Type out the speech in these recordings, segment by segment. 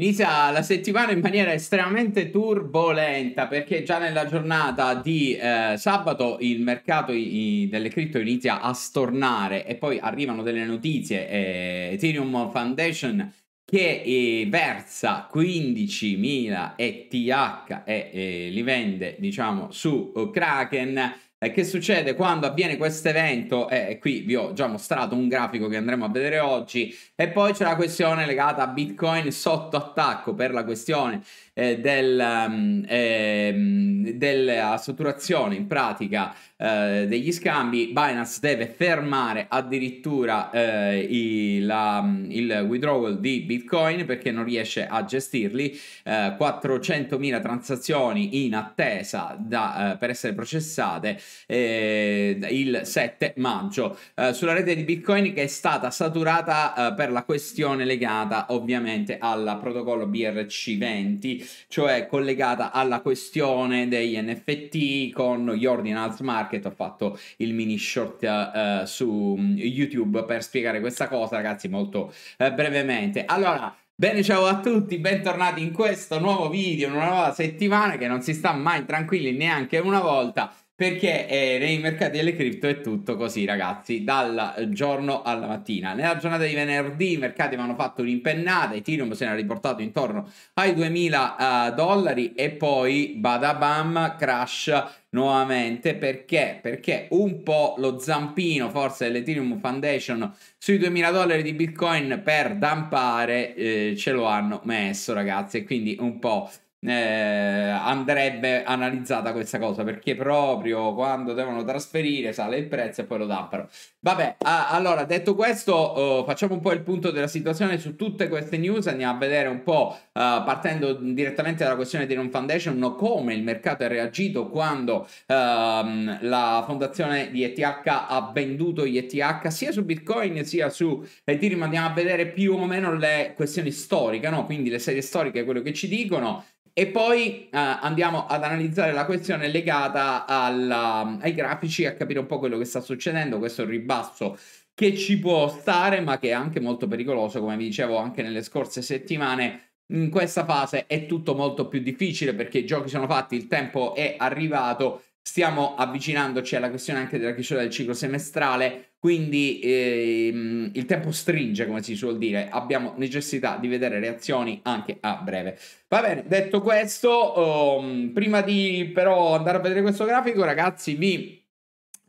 Inizia la settimana in maniera estremamente turbolenta perché già nella giornata di eh, sabato il mercato i, i, delle cripto inizia a stornare e poi arrivano delle notizie. Eh, Ethereum Foundation che eh, versa 15.000 ETH e eh, li vende diciamo su Kraken e che succede quando avviene questo evento? Eh, qui vi ho già mostrato un grafico che andremo a vedere oggi. E poi c'è la questione legata a Bitcoin sotto attacco per la questione eh, del, mm, eh, della saturazione in pratica eh, degli scambi, Binance deve fermare addirittura eh, il, la, mm, il, withdrawal di Bitcoin perché non riesce a gestirli. 400.000 eh, transazioni in attesa da, eh, per essere processate il 7 maggio sulla rete di Bitcoin che è stata saturata per la questione legata ovviamente al protocollo BRC20 cioè collegata alla questione degli NFT con gli Ordinals market. Ho fatto il mini short uh, su mm, YouTube per spiegare questa cosa, ragazzi, molto uh, brevemente. Allora, Bene, ciao a tutti, bentornati in questo nuovo video, una nuova settimana che non si sta mai tranquilli neanche una volta. Perché eh, nei mercati delle cripto è tutto così, ragazzi, dal giorno alla mattina. Nella giornata di venerdì i mercati mi hanno fatto un'impennata, Ethereum se ne ha riportato intorno ai 2000 uh, eh, dollari e poi badabam crash nuovamente perché? Perché un po' lo zampino forse dell'Ethereum Foundation sui 2000 dollari di Bitcoin per dampare eh, ce lo hanno messo ragazzi e quindi un po' eh, andrebbe analizzata questa cosa perché proprio quando devono trasferire sale il prezzo e poi lo dampano. Vabbè, ah, allora detto questo, uh, facciamo un po' il punto della situazione su tutte queste news. Andiamo a vedere un po' uh, partendo direttamente dalla questione di Non Foundation come il mercato è reagito quando uh, la fondazione di ETH ha venduto gli ETH sia su Bitcoin sia su Ethereum. Andiamo a vedere più o meno le questioni storiche, no? quindi le serie storiche, quello che ci dicono. E poi eh, andiamo ad analizzare la questione legata alla, ai grafici, a capire un po' quello che sta succedendo, questo ribasso che ci può stare ma che è anche molto pericoloso, come vi dicevo anche nelle scorse settimane. In questa fase è tutto molto più difficile perché i giochi sono fatti, il tempo è arrivato, stiamo avvicinandoci alla questione anche della chiusura del ciclo semestrale quindi ehm, il tempo stringe, come si suol dire, abbiamo necessità di vedere reazioni anche a breve. Va bene, detto questo, um, prima di però andare a vedere questo grafico, ragazzi, vi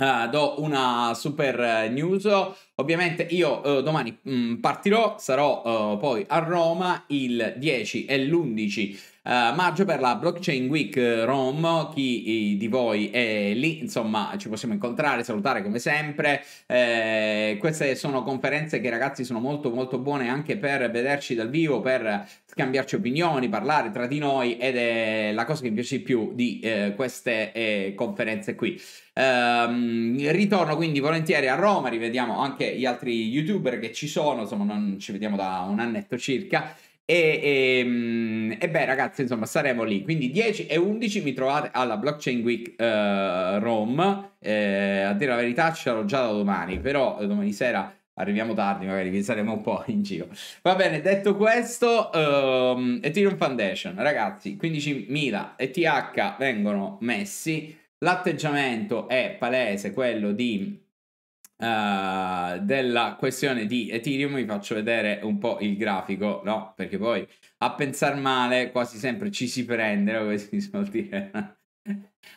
uh, do una super eh, news. Ovviamente io uh, domani mh, mm, partirò, sarò uh, poi a Roma il 10 e l'11 Uh, maggio per la Blockchain Week Rome, chi di voi è lì, insomma ci possiamo incontrare, salutare come sempre, eh, queste sono conferenze che ragazzi sono molto molto buone anche per vederci dal vivo, per scambiarci opinioni, parlare tra di noi ed è la cosa che mi piace di più di eh, queste eh, conferenze qui. Ehm, ritorno quindi volentieri a Roma, rivediamo anche gli altri youtuber che ci sono, insomma non ci vediamo da un annetto circa. E, e, ehm, e, beh, ragazzi, insomma, saremo lì. Quindi 10 e 11 mi trovate alla Blockchain Week eh, Rome. Eh, a dire la verità, ce l'ho già da domani, però eh, domani sera arriviamo tardi, magari vi saremo un po' in giro. Va bene, detto questo, um, Ethereum Foundation, ragazzi, 15.000 ETH vengono messi. L'atteggiamento è palese, quello di Uh, della questione di Ethereum vi faccio vedere un po' il grafico, no? Perché poi a pensare male quasi sempre ci si prende, come si suol dire.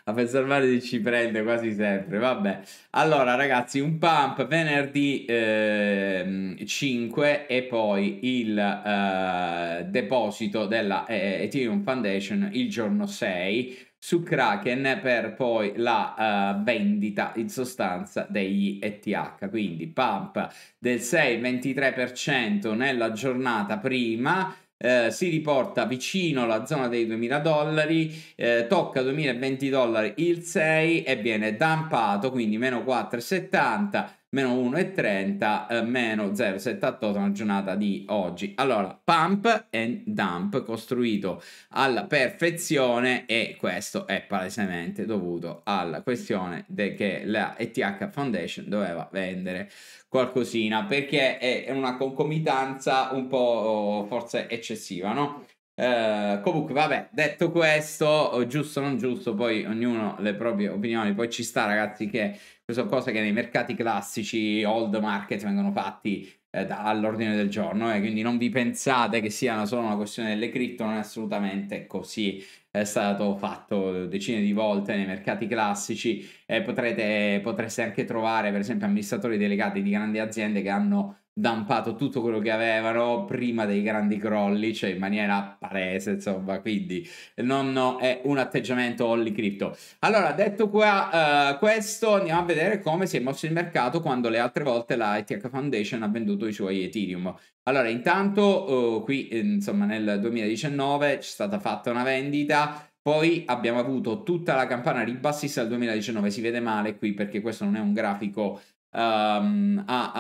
A pensare male ci prende quasi sempre. Vabbè. Allora, ragazzi, un pump venerdì eh, 5 e poi il eh, deposito della eh, eh Ethereum Foundation il giorno 6 su Kraken per poi la uh, vendita in sostanza degli ETH. Quindi pump del 6-23% nella giornata prima eh, si riporta vicino alla zona dei 2000 dollari, eh, tocca 2020 dollari il 6 e viene dampato, quindi meno 4,70 meno 1,30, eh, meno 0,78 una giornata di oggi. Allora, pump and dump costruito alla perfezione e questo è palesemente dovuto alla questione che la ETH Foundation doveva vendere qualcosina perché è una concomitanza un po' forse eccessiva, no? Uh, comunque, vabbè, detto questo, giusto o non giusto, poi ognuno le proprie opinioni, poi ci sta, ragazzi, che sono cose che nei mercati classici, old market, vengono fatti eh, all'ordine del giorno eh, quindi non vi pensate che sia solo una questione delle cripto, non è assolutamente così. È stato fatto decine di volte nei mercati classici e potrete, potreste anche trovare per esempio amministratori delegati di grandi aziende che hanno dumpato tutto quello che avevano prima dei grandi crolli, cioè in maniera palese, insomma, quindi non no, è un atteggiamento holy crypto. Allora, detto qua, uh, questo, andiamo a vedere come si è mosso il mercato quando le altre volte la ETH Foundation ha venduto i suoi Ethereum. Allora, intanto uh, qui, insomma, nel 2019 c'è stata fatta una vendita poi abbiamo avuto tutta la campana ribassista del 2019, si vede male qui perché questo non è un grafico Um, a,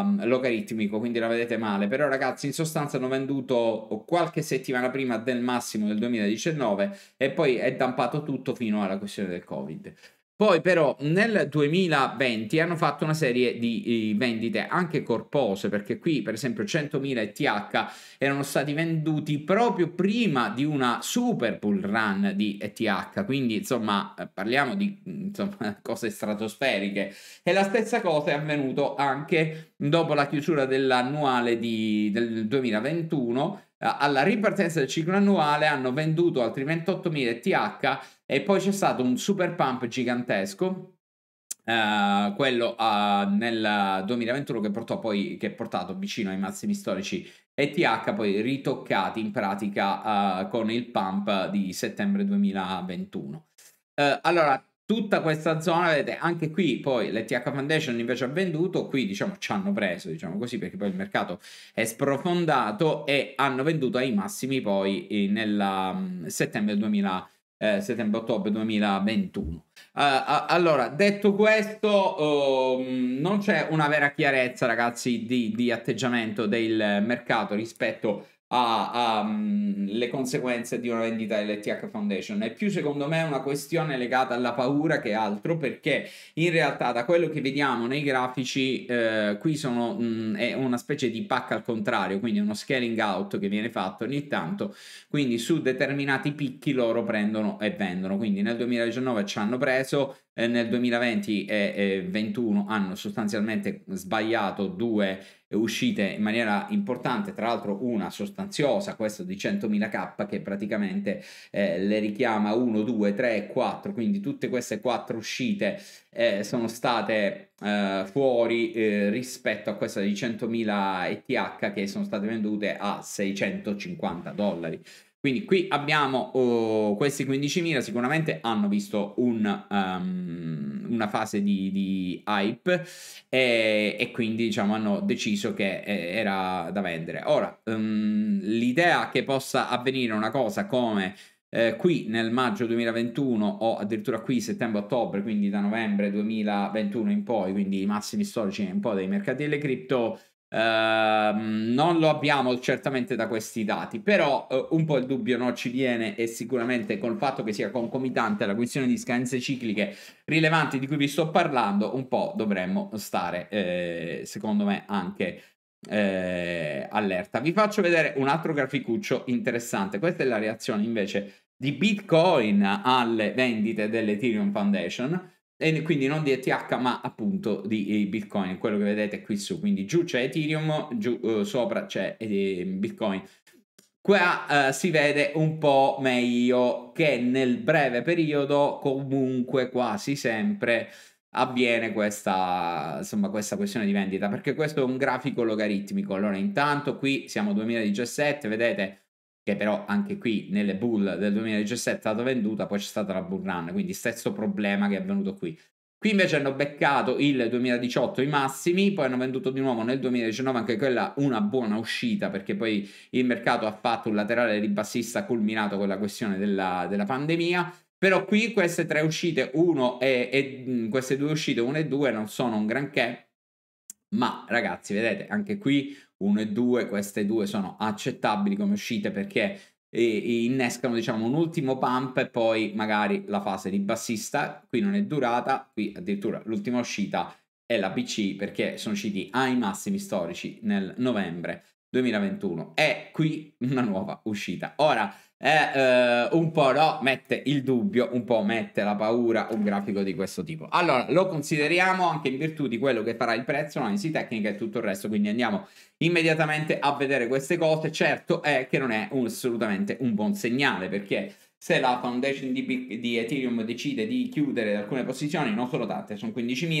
a, logaritmico, quindi la vedete male. Però, ragazzi, in sostanza hanno venduto qualche settimana prima del massimo del 2019 e poi è dampato tutto fino alla questione del Covid. Poi però nel 2020 hanno fatto una serie di vendite anche corpose, perché qui per esempio 100.000 ETH erano stati venduti proprio prima di una super bull run di ETH, quindi insomma eh, parliamo di mm, insomma, cose stratosferiche. E la stessa cosa è avvenuto anche dopo la chiusura dell'annuale del 2021 eh, alla ripartenza del ciclo annuale hanno venduto altri 28.000 TH e poi c'è stato un super pump gigantesco. Uh, quello uh, nel 2021 che portò poi che è portato vicino ai massimi storici ETH poi ritoccati in pratica uh, con il pump di settembre 2021 allora tutta questa zona, vedete, anche qui poi l'ETH Foundation invece ha venduto, qui diciamo ci hanno preso, diciamo così, perché poi il mercato è sprofondato e hanno venduto ai massimi poi eh, nel mm, settembre 2000, eh, settembre-ottobre 2021. Uh, eh, allora, detto questo, um, non c'è una vera chiarezza, ragazzi, di, di atteggiamento del mercato rispetto alle mm, conseguenze di una vendita dell'ETH Foundation. È più secondo me una questione legata alla paura che altro perché in realtà da quello che vediamo nei grafici eh, qui sono, mh, mm, è una specie di pack al contrario, quindi uno scaling out che viene fatto ogni tanto, quindi su determinati picchi loro prendono e vendono, quindi nel 2019 ci hanno preso, eh, nel 2020 e 2021 hanno sostanzialmente sbagliato due uscite in maniera importante, tra l'altro una sostanziosa, questo di 100.000k che praticamente eh, le richiama 1, 2, 3, 4, quindi tutte queste quattro uscite eh, sono state eh, fuori eh, rispetto a questa di 100.000 ETH che sono state vendute a 650 dollari. Quindi qui abbiamo oh, questi 15.000, sicuramente hanno visto un, um, una fase di, di hype e, e, quindi diciamo, hanno deciso che eh, era da vendere. Ora, um, l'idea che possa avvenire una cosa come eh, qui nel maggio 2021 o addirittura qui settembre-ottobre, quindi da novembre 2021 in poi, quindi i massimi storici un po' dei mercati delle cripto, Uh, non lo abbiamo certamente da questi dati, però uh, un po' il dubbio no, ci viene e sicuramente col fatto che sia concomitante alla questione di scadenze cicliche rilevanti di cui vi sto parlando, un po' dovremmo stare, eh, secondo me, anche eh, allerta. Vi faccio vedere un altro graficuccio interessante. Questa è la reazione invece di Bitcoin alle vendite dell'Ethereum Foundation e quindi non di ETH ma appunto di eh, Bitcoin, quello che vedete qui su, quindi giù c'è Ethereum, giù uh, sopra c'è eh, Bitcoin. Qua uh, si vede un po' meglio che nel breve periodo comunque quasi sempre avviene questa, insomma, questa questione di vendita perché questo è un grafico logaritmico. Allora intanto qui siamo 2017, vedete che però anche qui nelle bull del 2017 è stata venduta, poi c'è stata la bull run, quindi stesso problema che è avvenuto qui. Qui invece hanno beccato il 2018 i massimi, poi hanno venduto di nuovo nel 2019 anche quella una buona uscita perché poi il mercato ha fatto un laterale ribassista culminato con la questione della, della pandemia. Però qui queste tre uscite, uno e, e queste due uscite, 1 e 2, non sono un granché, ma ragazzi vedete anche qui 1 e 2 queste due sono accettabili come uscite perché eh, innescano diciamo un ultimo pump e poi magari la fase di bassista qui non è durata qui addirittura l'ultima uscita è la PC perché sono usciti ai massimi storici nel novembre 2021. e qui una nuova uscita. Ora, è, eh, un po' no, mette il dubbio, un po' mette la paura un grafico di questo tipo. Allora, lo consideriamo anche in virtù di quello che farà il prezzo, l'analisi tecnica e tutto il resto, quindi andiamo immediatamente a vedere queste cose. Certo è che non è un, assolutamente un buon segnale, perché se la foundation di, di, Ethereum decide di chiudere alcune posizioni, non sono tante, sono 15.000,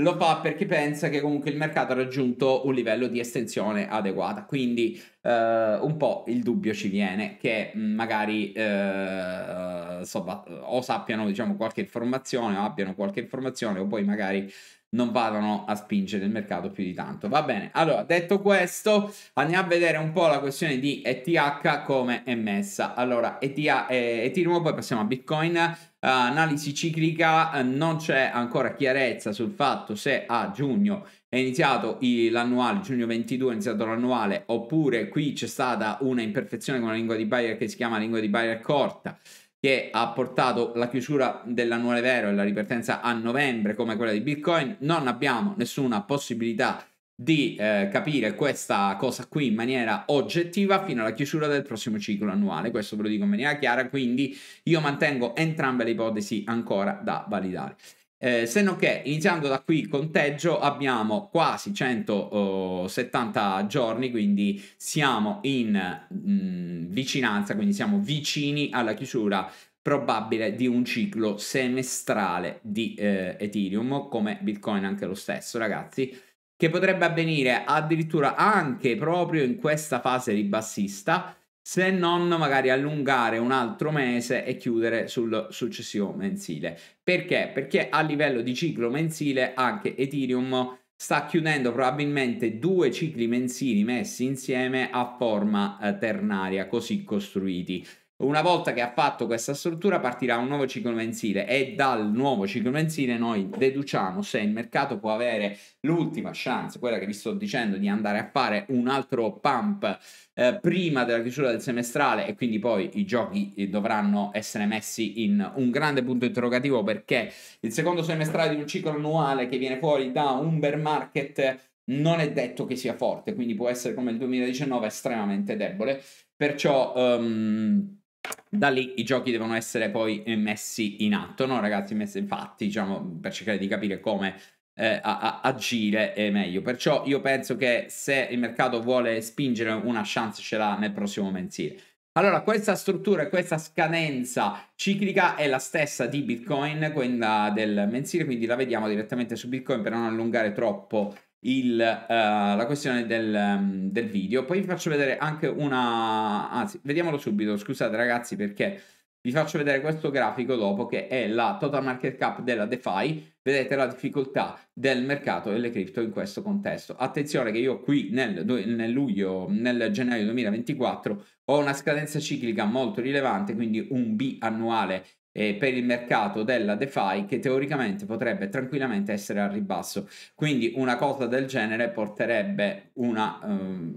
lo fa perché pensa che comunque il mercato ha raggiunto un livello di estensione adeguata. Quindi eh, un po' il dubbio ci viene che mm, magari eh, so, o sappiano diciamo, qualche informazione o abbiano qualche informazione o poi magari non vadano a spingere il mercato più di tanto. Va bene, allora detto questo, andiamo a vedere un po' la questione di ETH come è messa. Allora, ETH, eh, Ethereum, poi passiamo a Bitcoin. Uh, analisi ciclica, uh, non c'è ancora chiarezza sul fatto se a giugno è iniziato l'annuale, giugno 22 è iniziato l'annuale, oppure qui c'è stata una imperfezione con la lingua di Bayer che si chiama lingua di Bayer corta che ha portato la chiusura dell'annuale vero e la ripartenza a novembre come quella di Bitcoin, non abbiamo nessuna possibilità di eh, capire questa cosa qui in maniera oggettiva fino alla chiusura del prossimo ciclo annuale. Questo ve lo dico in maniera chiara, quindi io mantengo entrambe le ipotesi ancora da validare. Eh, se non che iniziando da qui il conteggio abbiamo quasi 170 giorni, quindi siamo in mh, mm, vicinanza, quindi siamo vicini alla chiusura probabile di un ciclo semestrale di eh, Ethereum, come Bitcoin anche lo stesso, ragazzi, che potrebbe avvenire addirittura anche proprio in questa fase ribassista se non magari allungare un altro mese e chiudere sul successivo mensile. Perché? Perché a livello di ciclo mensile anche Ethereum sta chiudendo probabilmente due cicli mensili messi insieme a forma eh, ternaria, così costruiti. Una volta che ha fatto questa struttura partirà un nuovo ciclo mensile e dal nuovo ciclo mensile noi deduciamo se il mercato può avere l'ultima chance, quella che vi sto dicendo di andare a fare un altro pump eh, prima della chiusura del semestrale e quindi poi i giochi eh, dovranno essere messi in un grande punto interrogativo perché il secondo semestrale di un ciclo annuale che viene fuori da un bear market non è detto che sia forte, quindi può essere come il 2019 estremamente debole. Perciò um, da lì i giochi devono essere poi eh, messi in atto, no ragazzi, messi infatti, diciamo, per cercare di capire come eh, a, a, agire è eh, meglio. Perciò io penso che se il mercato vuole spingere una chance ce l'ha nel prossimo mensile. Allora, questa struttura e questa scadenza ciclica è la stessa di Bitcoin, quella del mensile, quindi la vediamo direttamente su Bitcoin per non allungare troppo il, uh, la questione del, um, del, video. Poi vi faccio vedere anche una... anzi, vediamolo subito, scusate ragazzi perché vi faccio vedere questo grafico dopo che è la total market cap della DeFi. Vedete la difficoltà del mercato delle cripto in questo contesto. Attenzione che io qui nel, nel luglio, nel gennaio 2024 ho una scadenza ciclica molto rilevante, quindi un B annuale eh, per il mercato della DeFi che teoricamente potrebbe tranquillamente essere al ribasso. Quindi una cosa del genere porterebbe una um,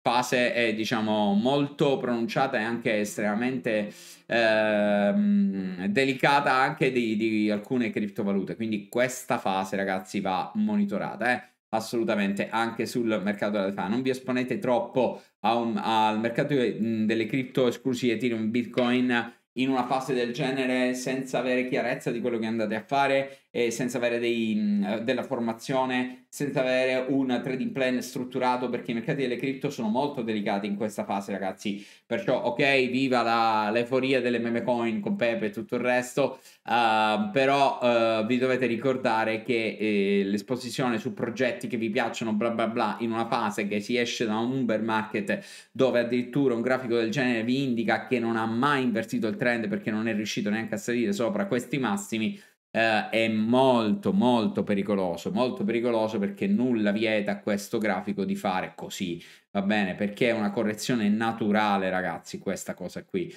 fase eh, diciamo molto pronunciata e anche estremamente eh, delicata anche di, di, alcune criptovalute. Quindi questa fase ragazzi va monitorata. Eh assolutamente anche sul mercato della DeFi. Non vi esponete troppo un, al mercato delle cripto esclusive Ethereum, Bitcoin in una fase del genere senza avere chiarezza di quello che andate a fare eh, senza avere dei, mm, eh, della formazione, senza avere un trading plan strutturato, perché i mercati delle cripto sono molto delicati in questa fase, ragazzi. Perciò, ok, viva la, l'euforia delle meme coin con Pepe e tutto il resto, uh, però uh, vi dovete ricordare che eh, l'esposizione su progetti che vi piacciono, bla bla bla, in una fase che si esce da un bear market dove addirittura un grafico del genere vi indica che non ha mai invertito il trend perché non è riuscito neanche a salire sopra questi massimi, eh, è molto molto pericoloso, molto pericoloso perché nulla vieta a questo grafico di fare così, va bene? Perché è una correzione naturale ragazzi questa cosa qui.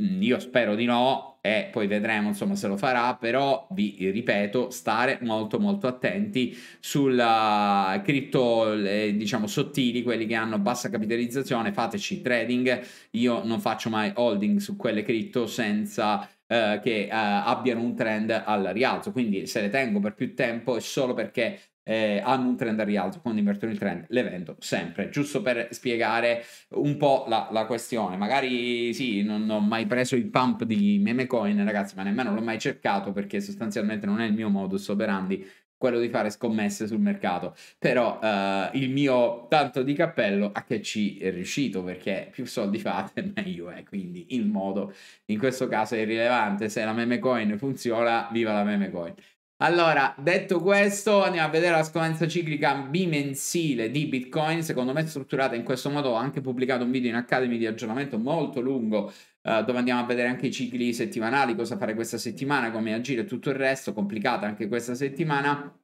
Mm, io spero di no e poi vedremo insomma se lo farà, però vi ripeto stare molto molto attenti sulla cripto diciamo sottili, quelli che hanno bassa capitalizzazione, fateci trading, io non faccio mai holding su quelle cripto senza eh, che eh, abbiano un trend al rialzo. Quindi se le tengo per più tempo è solo perché eh, hanno un trend al rialzo, quando invertono il trend le vendo sempre, giusto per spiegare un po' la, la questione. Magari sì, non, non ho mai preso il pump di meme coin, ragazzi, ma nemmeno l'ho mai cercato perché sostanzialmente non è il mio modus operandi quello di fare scommesse sul mercato. Però uh, il mio tanto di cappello a che ci è riuscito, perché più soldi fate meglio è, quindi il modo in questo caso è irrilevante, se la meme coin funziona, viva la meme coin. Allora, detto questo, andiamo a vedere la scommessa ciclica bimensile di Bitcoin, secondo me strutturata in questo modo, ho anche pubblicato un video in Academy di aggiornamento molto lungo eh, dove andiamo a vedere anche i cicli settimanali, cosa fare questa settimana, come agire e tutto il resto, complicata anche questa settimana.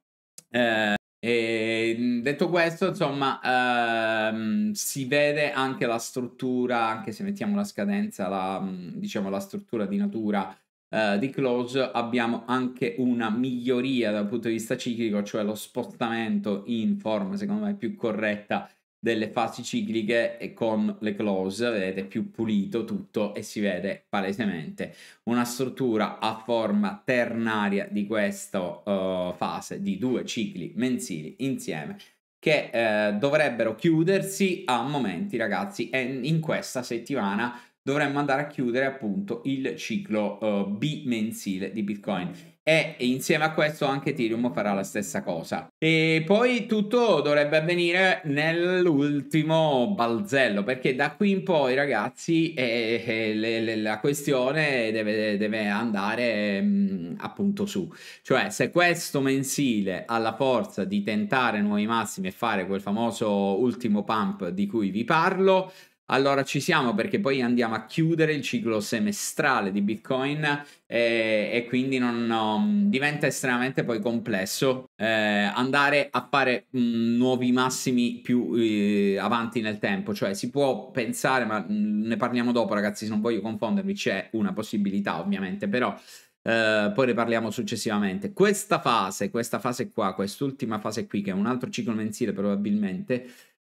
Eh, e detto questo, insomma, ehm, si vede anche la struttura, anche se mettiamo la scadenza, la, mm, diciamo la struttura di natura eh, di close, abbiamo anche una miglioria dal punto di vista ciclico, cioè lo spostamento in forma, secondo me, più corretta delle fasi cicliche e con le close vedete più pulito tutto e si vede palesemente una struttura a forma ternaria di questa uh, eh, fase di due cicli mensili insieme che eh, dovrebbero chiudersi a momenti ragazzi e in questa settimana dovremmo andare a chiudere appunto il ciclo uh, eh, B mensile di Bitcoin e insieme a questo anche Ethereum farà la stessa cosa. E poi tutto dovrebbe avvenire nell'ultimo balzello, perché da qui in poi, ragazzi, eh, eh, le, le, la questione deve, deve andare mh, mm, appunto su. Cioè, se questo mensile ha la forza di tentare nuovi massimi e fare quel famoso ultimo pump di cui vi parlo, allora ci siamo perché poi andiamo a chiudere il ciclo semestrale di Bitcoin e, eh, e quindi non, no, diventa estremamente poi complesso eh, andare a fare mh, mm, nuovi massimi più eh, avanti nel tempo, cioè si può pensare, ma mh, mm, ne parliamo dopo ragazzi, non voglio confondermi, c'è una possibilità ovviamente, però Uh, poi ne parliamo successivamente. Questa fase, questa fase qua, quest'ultima fase qui, che è un altro ciclo mensile probabilmente,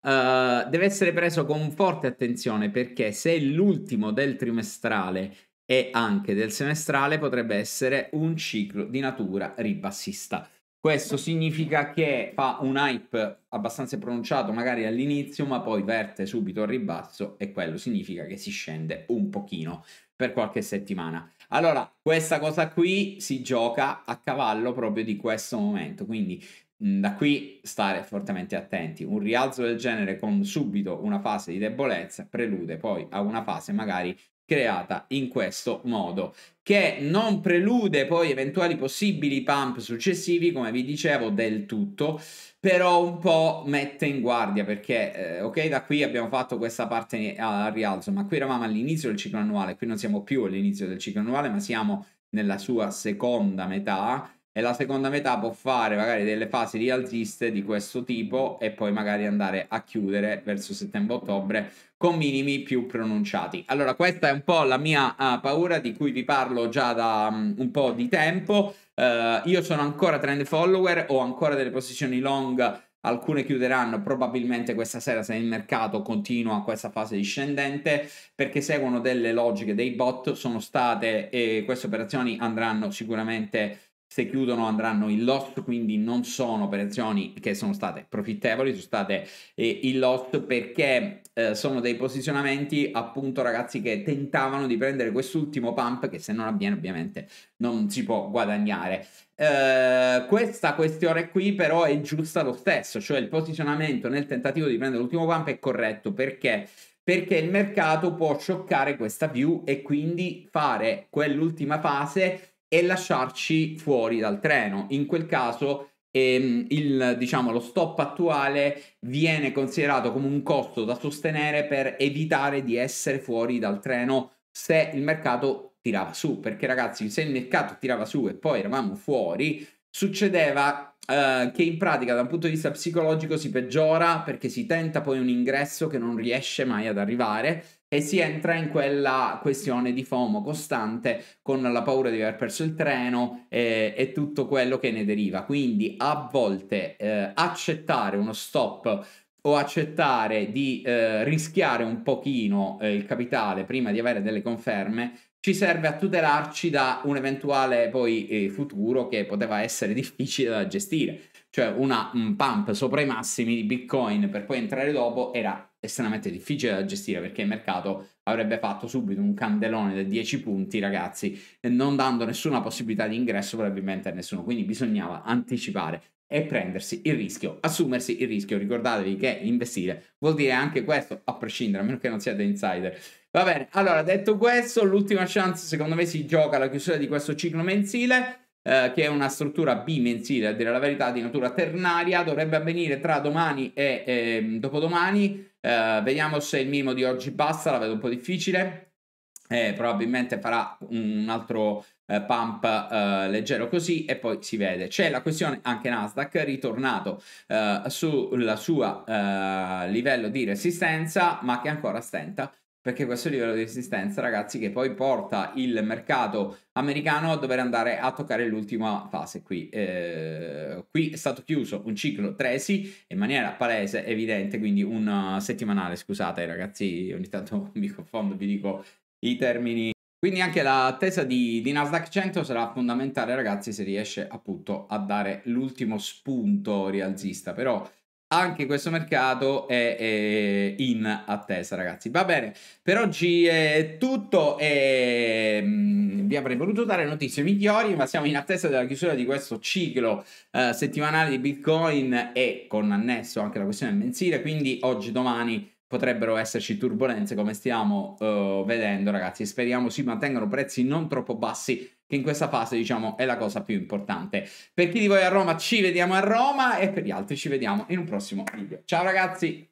eh, deve essere preso con forte attenzione perché se è l'ultimo del trimestrale e anche del semestrale potrebbe essere un ciclo di natura ribassista. Questo significa che fa un hype abbastanza pronunciato magari all'inizio, ma poi verte subito al ribasso e quello significa che si scende un pochino per qualche settimana. Allora, questa cosa qui si gioca a cavallo proprio di questo momento, quindi da qui stare fortemente attenti. Un rialzo del genere con subito una fase di debolezza prelude poi a una fase magari creata in questo modo che non prelude poi eventuali possibili pump successivi, come vi dicevo, del tutto, però un po' mette in guardia perché, eh, ok, da qui abbiamo fatto questa parte al rialzo, ma qui eravamo all'inizio del ciclo annuale, qui non siamo più all'inizio del ciclo annuale, ma siamo nella sua seconda metà e la seconda metà può fare magari delle fasi rialziste di questo tipo e poi magari andare a chiudere verso settembre-ottobre con minimi più pronunciati. Allora, questa è un po' la mia uh, paura di cui vi parlo già da um, un po' di tempo. Uh, io sono ancora trend follower, ho ancora delle posizioni long, alcune chiuderanno probabilmente questa sera se il mercato continua questa fase discendente, perché seguono delle logiche dei bot, sono state e queste operazioni andranno sicuramente se chiudono andranno in loss, quindi non sono operazioni che sono state profittevoli, sono state eh, in loss perché eh, sono dei posizionamenti appunto ragazzi che tentavano di prendere quest'ultimo pump che se non avviene ovviamente non si può guadagnare. Eh, questa questione qui però è giusta lo stesso, cioè il posizionamento nel tentativo di prendere l'ultimo pump è corretto perché perché il mercato può scioccare questa view e quindi fare quell'ultima fase e lasciarci fuori dal treno. In quel caso ehm, il, diciamo, lo stop attuale viene considerato come un costo da sostenere per evitare di essere fuori dal treno se il mercato tirava su, perché ragazzi se il mercato tirava su e poi eravamo fuori, succedeva eh, che in pratica da un punto di vista psicologico si peggiora perché si tenta poi un ingresso che non riesce mai ad arrivare e si entra in quella questione di FOMO costante con la paura di aver perso il treno e, eh, e tutto quello che ne deriva. Quindi a volte eh, accettare uno stop o accettare di eh, rischiare un pochino eh, il capitale prima di avere delle conferme ci serve a tutelarci da un eventuale poi eh, futuro che poteva essere difficile da gestire. Cioè una un pump sopra i massimi di Bitcoin per poi entrare dopo era estremamente difficile da gestire perché il mercato avrebbe fatto subito un candelone da 10 punti, ragazzi, non dando nessuna possibilità di ingresso probabilmente a nessuno. Quindi bisognava anticipare e prendersi il rischio, assumersi il rischio. Ricordatevi che investire vuol dire anche questo, a prescindere, a meno che non siate insider. Va bene, allora detto questo, l'ultima chance secondo me si gioca alla chiusura di questo ciclo mensile. Eh, che è una struttura bimensile, a dire la verità, di natura ternaria, dovrebbe avvenire tra domani e eh, dopodomani. Eh, vediamo se il minimo di oggi basta, la vedo un po' difficile. Eh, probabilmente farà un altro eh, pump eh, leggero così e poi si vede. C'è la questione anche Nasdaq ritornato eh, sulla sua eh, livello di resistenza ma che ancora stenta perché questo livello di resistenza, ragazzi, che poi porta il mercato americano a dover andare a toccare l'ultima fase qui. Eh, qui è stato chiuso un ciclo Tresi in maniera palese, evidente, quindi un eh, settimanale, scusate ragazzi, ogni tanto mi confondo, vi dico i termini. Quindi anche l'attesa di, di Nasdaq 100 sarà fondamentale, ragazzi, se riesce appunto a dare l'ultimo spunto rialzista, però anche questo mercato è, è, in attesa, ragazzi. Va bene, per oggi è tutto. E, mh, mm, vi avrei voluto dare notizie migliori, ma siamo in attesa della chiusura di questo ciclo eh, settimanale di Bitcoin e con annesso anche la questione del mensile. Quindi oggi, domani potrebbero esserci turbulenze come stiamo uh, vedendo ragazzi speriamo si mantengano prezzi non troppo bassi che in questa fase diciamo è la cosa più importante. Per chi di voi è a Roma ci vediamo a Roma e per gli altri ci vediamo in un prossimo video. Ciao ragazzi!